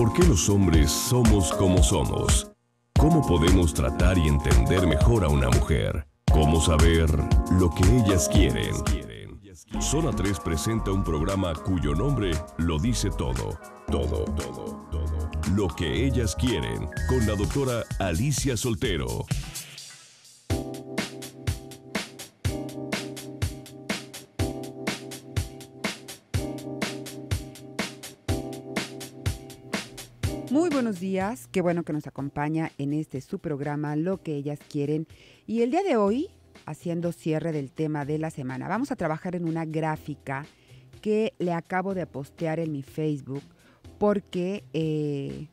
¿Por qué los hombres somos como somos? ¿Cómo podemos tratar y entender mejor a una mujer? ¿Cómo saber lo que ellas quieren? Zona 3 presenta un programa cuyo nombre lo dice todo, todo, todo, todo. Lo que ellas quieren, con la doctora Alicia Soltero. Muy buenos días, qué bueno que nos acompaña en este su programa Lo que ellas quieren. Y el día de hoy, haciendo cierre del tema de la semana, vamos a trabajar en una gráfica que le acabo de postear en mi Facebook porque eh,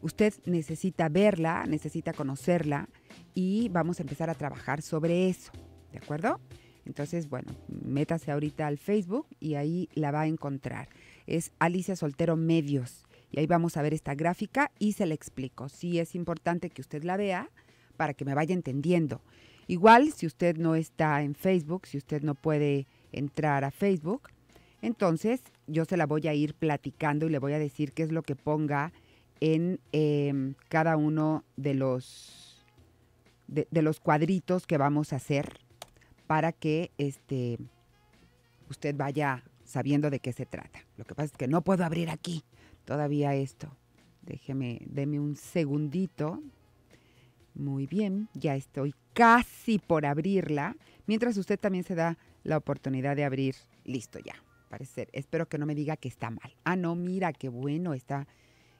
usted necesita verla, necesita conocerla y vamos a empezar a trabajar sobre eso, ¿de acuerdo? Entonces, bueno, métase ahorita al Facebook y ahí la va a encontrar. Es Alicia Soltero Medios y ahí vamos a ver esta gráfica y se la explico. Sí es importante que usted la vea para que me vaya entendiendo. Igual, si usted no está en Facebook, si usted no puede entrar a Facebook, entonces yo se la voy a ir platicando y le voy a decir qué es lo que ponga en em, cada uno de los, los cuadritos que vamos a hacer para que este, usted vaya sabiendo de qué se trata. Lo que pasa es que no puedo abrir aquí todavía esto. Déjeme, deme un segundito. Muy bien, ya estoy casi por abrirla. Mientras usted también se da la oportunidad de abrir, listo ya, parecer. Espero que no me diga que está mal. Ah, no, mira, qué bueno, está,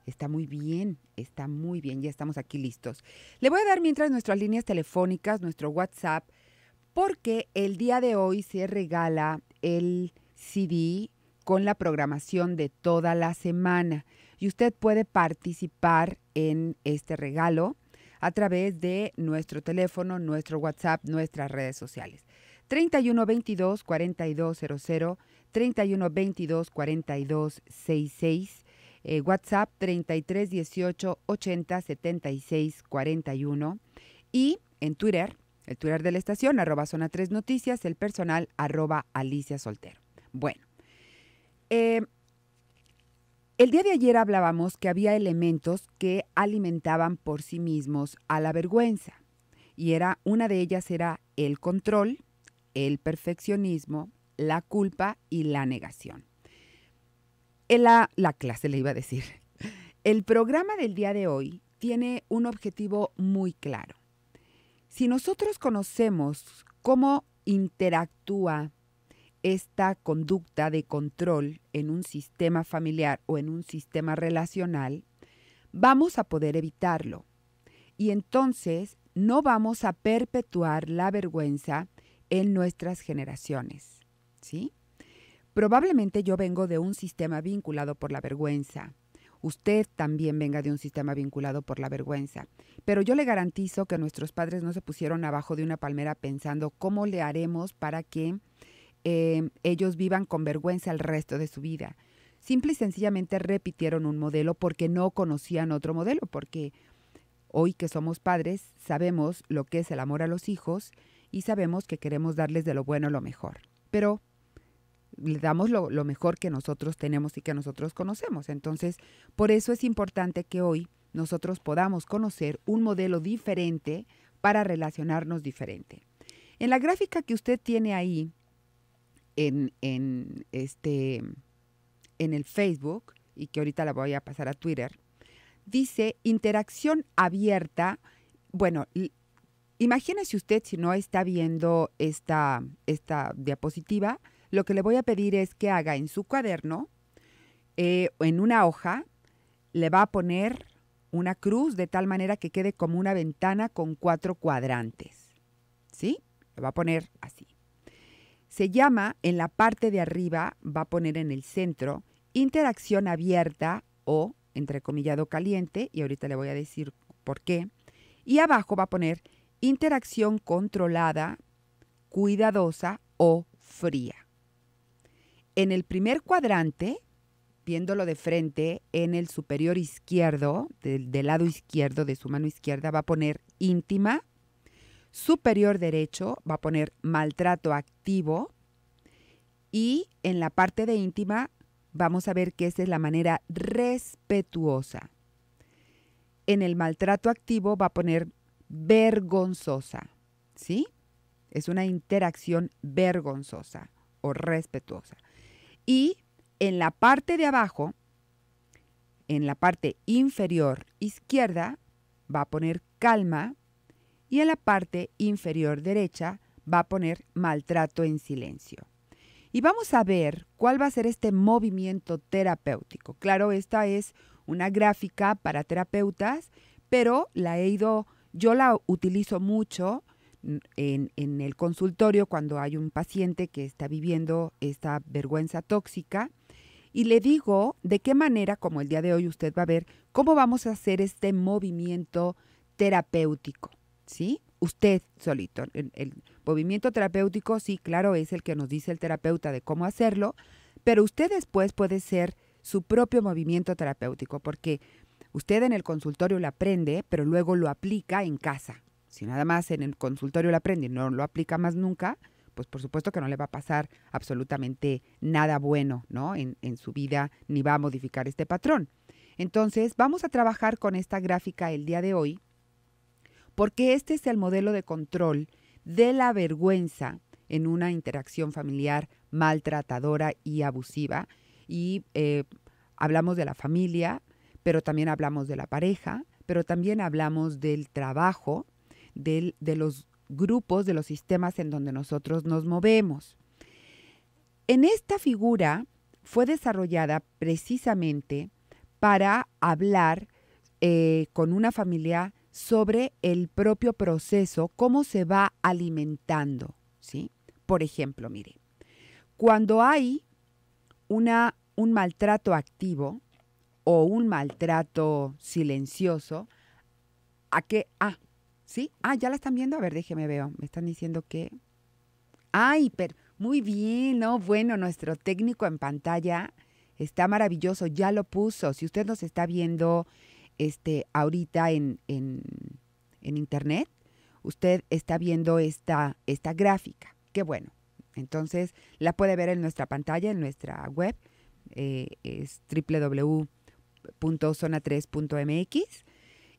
está muy bien, está muy bien, ya estamos aquí listos. Le voy a dar mientras nuestras líneas telefónicas, nuestro WhatsApp, porque el día de hoy se regala el CD con la programación de toda la semana. Y usted puede participar en este regalo a través de nuestro teléfono, nuestro WhatsApp, nuestras redes sociales. 3122 4200, 3122 4266, eh, WhatsApp 3318 80 76 41 y en Twitter, el Twitter de la estación, arroba zona 3 noticias, el personal arroba Alicia Soltero. Bueno. Eh, el día de ayer hablábamos que había elementos que alimentaban por sí mismos a la vergüenza y era una de ellas era el control, el perfeccionismo, la culpa y la negación. Eh, la clase le iba a decir. El programa del día de hoy tiene un objetivo muy claro. Si nosotros conocemos cómo interactúa esta conducta de control en un sistema familiar o en un sistema relacional, vamos a poder evitarlo. Y entonces no vamos a perpetuar la vergüenza en nuestras generaciones. ¿Sí? Probablemente yo vengo de un sistema vinculado por la vergüenza. Usted también venga de un sistema vinculado por la vergüenza. Pero yo le garantizo que nuestros padres no se pusieron abajo de una palmera pensando cómo le haremos para que Em, ellos vivan con vergüenza el resto de su vida. Simple y sencillamente repitieron un modelo porque no conocían otro modelo, porque hoy que somos padres sabemos lo que es el amor a los hijos y sabemos que queremos darles de lo bueno lo mejor. Pero le damos lo mejor que nosotros tenemos y que nosotros conocemos. Entonces, por eso es importante que hoy nosotros podamos conocer un modelo diferente para relacionarnos diferente. En la gráfica que usted tiene ahí, en, este, en el Facebook y que ahorita la voy a pasar a Twitter, dice interacción abierta. Bueno, imagínese usted si no está viendo esta, esta diapositiva, lo que le voy a pedir es que haga en su cuaderno, eh, en una hoja, le va a poner una cruz de tal manera que quede como una ventana con cuatro cuadrantes. ¿Sí? Le va a poner así. Se llama en la parte de arriba, va a poner en el centro, interacción abierta o entrecomillado caliente, y ahorita le voy a decir por qué. Y abajo va a poner interacción controlada, cuidadosa o fría. En el primer cuadrante, viéndolo de frente, en el superior izquierdo, del, del lado izquierdo de su mano izquierda, va a poner íntima, superior derecho va a poner maltrato activo y en la parte de íntima vamos a ver que esa es la manera respetuosa. En el maltrato activo va a poner vergonzosa, ¿sí? Es una interacción vergonzosa o respetuosa. Y en la parte de abajo, en la parte inferior izquierda, va a poner calma y en la parte inferior derecha va a poner maltrato en silencio. Y vamos a ver cuál va a ser este movimiento terapéutico. Claro, esta es una gráfica para terapeutas, pero la he ido, yo la utilizo mucho en, en, el consultorio cuando hay un paciente que está viviendo esta vergüenza tóxica y le digo de qué manera, como el día de hoy usted va a ver, cómo vamos a hacer este movimiento terapéutico. ¿sí? Usted solito. El, movimiento terapéutico, sí, claro, es el que nos dice el terapeuta de cómo hacerlo, pero usted después puede ser su propio movimiento terapéutico, porque usted en el consultorio lo aprende, pero luego lo aplica en casa. Si nada más en el consultorio lo aprende y no lo aplica más nunca, pues por supuesto que no le va a pasar absolutamente nada bueno, ¿no? en su vida ni va a modificar este patrón. Entonces, vamos a trabajar con esta gráfica el día de hoy porque este es el modelo de control de la vergüenza en una interacción familiar maltratadora y abusiva. Y eh, hablamos de la familia, pero también hablamos de la pareja, pero también hablamos del trabajo, de los grupos, de los sistemas en donde nosotros nos movemos. En esta figura fue desarrollada precisamente para hablar eh, con una familia sobre el propio proceso, cómo se va alimentando, ¿sí? Por ejemplo, mire, cuando hay una, un maltrato activo o un maltrato silencioso, ¿a qué? Ah, ¿sí? Ah, ya la están viendo, a ver, déjeme veo, me están diciendo que... Ay, pero muy bien, ¿no? Bueno, nuestro técnico en pantalla está maravilloso, ya lo puso. Si usted nos está viendo este, ahorita en, internet, usted está viendo esta, esta gráfica. Qué bueno. Entonces, la puede ver en nuestra pantalla, en nuestra web, eh, es www.zona3.mx.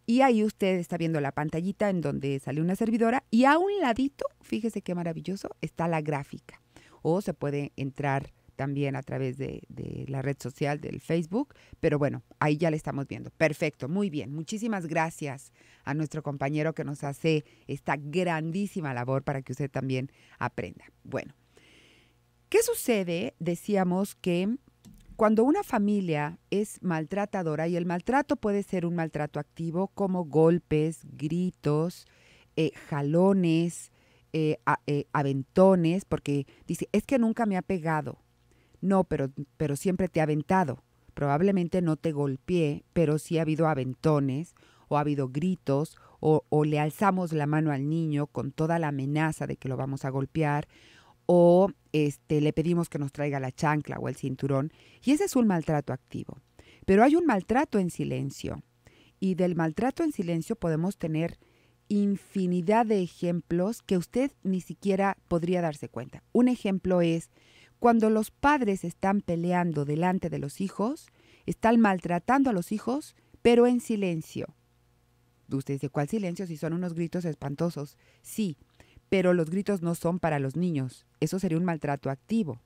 Y ahí usted está viendo la pantallita en donde sale una servidora y a un ladito, fíjese qué maravilloso, está la gráfica. O se puede entrar también a través de, la red social del Facebook, pero bueno, ahí ya le estamos viendo. Perfecto, muy bien. Muchísimas gracias a nuestro compañero que nos hace esta grandísima labor para que usted también aprenda. Bueno, ¿qué sucede? Decíamos que cuando una familia es maltratadora, y el maltrato puede ser un maltrato activo como golpes, gritos, eh, jalones, eh, eh, aventones, porque dice, es que nunca me ha pegado. No, pero, pero siempre te ha aventado. Probablemente no te golpeé, pero sí ha habido aventones o ha habido gritos o, le alzamos la mano al niño con toda la amenaza de que lo vamos a golpear o este, le pedimos que nos traiga la chancla o el cinturón. Y ese es un maltrato activo. Pero hay un maltrato en silencio. Y del maltrato en silencio podemos tener infinidad de ejemplos que usted ni siquiera podría darse cuenta. Un ejemplo es, cuando los padres están peleando delante de los hijos, están maltratando a los hijos, pero en silencio. Usted dice, ¿cuál silencio? Si son unos gritos espantosos. Sí, pero los gritos no son para los niños. Eso sería un maltrato activo.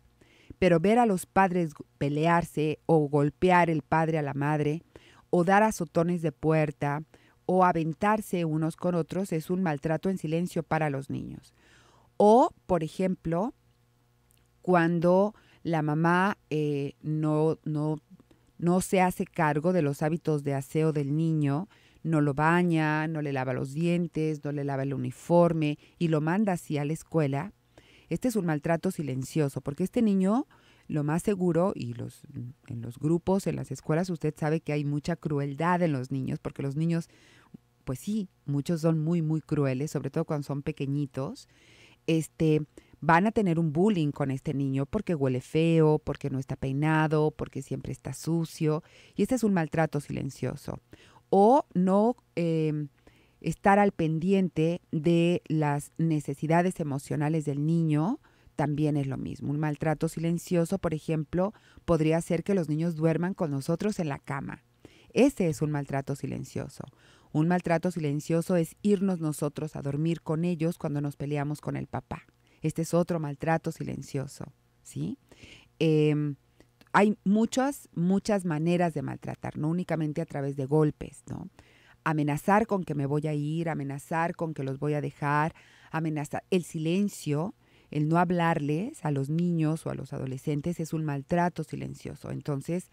Pero ver a los padres pelearse o golpear el padre a la madre o dar azotones de puerta o aventarse unos con otros es un maltrato en silencio para los niños. O, por ejemplo, cuando la mamá eh, no, no, no se hace cargo de los hábitos de aseo del niño, no lo baña, no le lava los dientes, no le lava el uniforme y lo manda así a la escuela, este es un maltrato silencioso, porque este niño, lo más seguro, y los, en los grupos, en las escuelas, usted sabe que hay mucha crueldad en los niños, porque los niños, pues sí, muchos son muy, muy crueles, sobre todo cuando son pequeñitos. Este, van a tener un bullying con este niño porque huele feo, porque no está peinado, porque siempre está sucio. Y este es un maltrato silencioso. O no em, estar al pendiente de las necesidades emocionales del niño también es lo mismo. Un maltrato silencioso, por ejemplo, podría ser que los niños duerman con nosotros en la cama. Ese es un maltrato silencioso. Un maltrato silencioso es irnos nosotros a dormir con ellos cuando nos peleamos con el papá. Este es otro maltrato silencioso, ¿sí? Em, hay muchas, muchas maneras de maltratar, no únicamente a través de golpes, ¿no? Amenazar con que me voy a ir, amenazar con que los voy a dejar, amenazar. El silencio, el no hablarles a los niños o a los adolescentes es un maltrato silencioso. Entonces,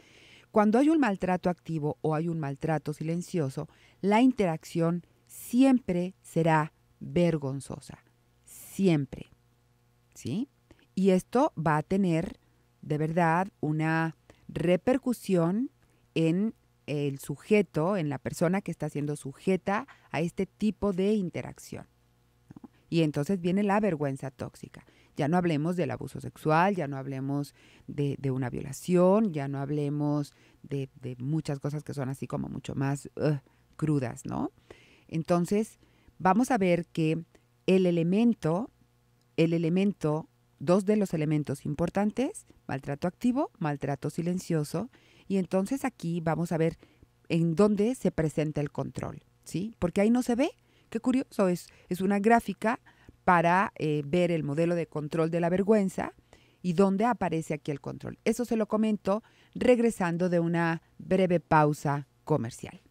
cuando hay un maltrato activo o hay un maltrato silencioso, la interacción siempre será vergonzosa, siempre. ¿sí? Y esto va a tener de verdad una repercusión en el sujeto, en la persona que está siendo sujeta a este tipo de interacción. Y entonces viene la vergüenza tóxica. Ya no hablemos del abuso sexual, ya no hablemos de, una violación, ya no hablemos de, muchas cosas que son así como mucho más crudas, ¿no? Entonces, vamos a ver que el elemento el elemento, dos de los elementos importantes, maltrato activo, maltrato silencioso, y entonces aquí vamos a ver en dónde se presenta el control, ¿sí? Porque ahí no se ve, qué curioso, es, es una gráfica para eh, ver el modelo de control de la vergüenza y dónde aparece aquí el control. Eso se lo comento regresando de una breve pausa comercial.